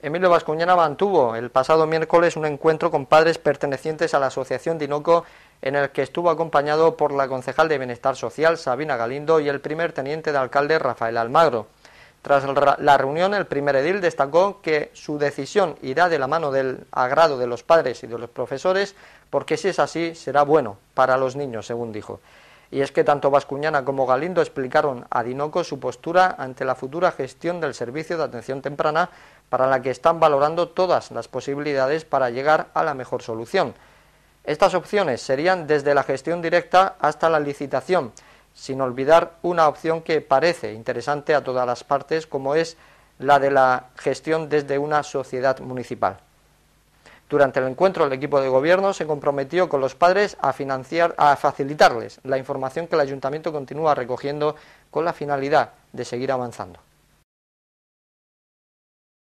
Emilio Vascuñana mantuvo el pasado miércoles un encuentro con padres pertenecientes a la Asociación Dinoco en el que estuvo acompañado por la concejal de Bienestar Social Sabina Galindo y el primer teniente de alcalde Rafael Almagro. Tras la reunión, el primer edil destacó que su decisión irá de la mano del agrado de los padres y de los profesores, porque si es así, será bueno para los niños, según dijo y es que tanto Bascuñana como Galindo explicaron a Dinoco su postura ante la futura gestión del servicio de atención temprana, para la que están valorando todas las posibilidades para llegar a la mejor solución. Estas opciones serían desde la gestión directa hasta la licitación, sin olvidar una opción que parece interesante a todas las partes, como es la de la gestión desde una sociedad municipal. Durante el encuentro, el equipo de gobierno se comprometió con los padres a, financiar, a facilitarles la información que el ayuntamiento continúa recogiendo con la finalidad de seguir avanzando.